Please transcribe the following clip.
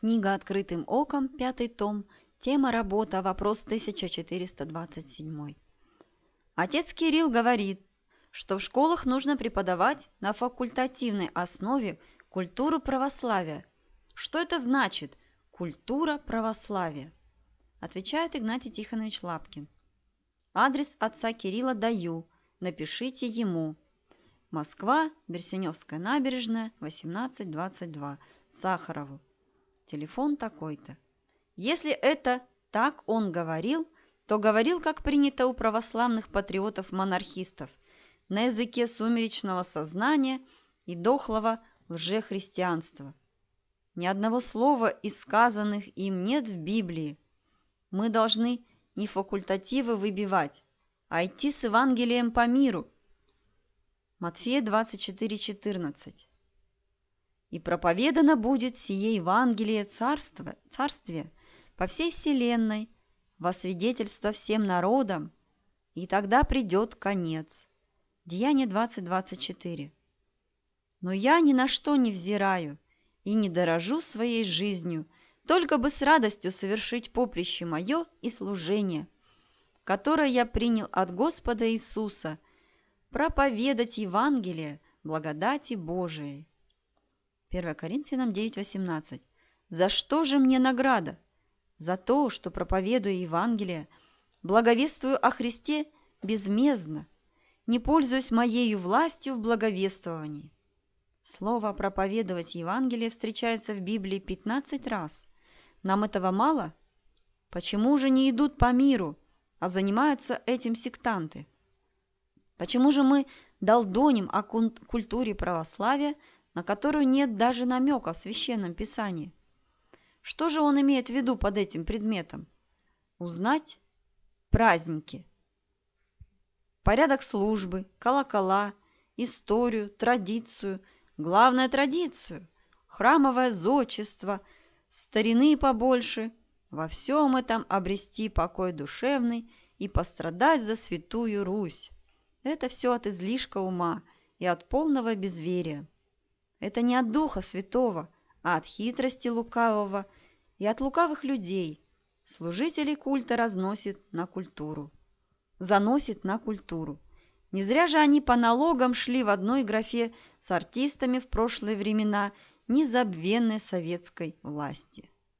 Книга «Открытым оком», пятый том, тема «Работа», вопрос 1427. Отец Кирилл говорит, что в школах нужно преподавать на факультативной основе культуру православия. Что это значит «культура православия»? Отвечает Игнатий Тихонович Лапкин. Адрес отца Кирилла даю, напишите ему. Москва, Берсеневская набережная, 1822, Сахарову телефон такой-то. Если это так он говорил, то говорил, как принято у православных патриотов-монархистов, на языке сумеречного сознания и дохлого лжехристианства. Ни одного слова из сказанных им нет в Библии. Мы должны не факультативы выбивать, а идти с Евангелием по миру. Матфея 24:14 и проповедано будет сие Евангелие царство царствие по всей вселенной, во свидетельство всем народам, и тогда придет конец. Деяние 20.24. Но я ни на что не взираю и не дорожу своей жизнью, только бы с радостью совершить поприще мое и служение, которое я принял от Господа Иисуса, проповедать Евангелие благодати Божией. 1 Коринфянам 9:18. За что же мне награда? За то, что проповедую Евангелие, благовествую о Христе безмездно, не пользуюсь моею властью в благовествовании. Слово «проповедовать Евангелие» встречается в Библии 15 раз. Нам этого мало? Почему же не идут по миру, а занимаются этим сектанты? Почему же мы долдоним о культуре православия, на которую нет даже намека в Священном Писании. Что же он имеет в виду под этим предметом? Узнать праздники, порядок службы, колокола, историю, традицию, главное традицию, храмовое зодчество, старины побольше, во всем этом обрести покой душевный и пострадать за святую Русь. Это все от излишка ума и от полного безверия. Это не от Духа Святого, а от хитрости лукавого и от лукавых людей. Служителей культа разносит на культуру. Заносит на культуру. Не зря же они по налогам шли в одной графе с артистами в прошлые времена незабвенной советской власти.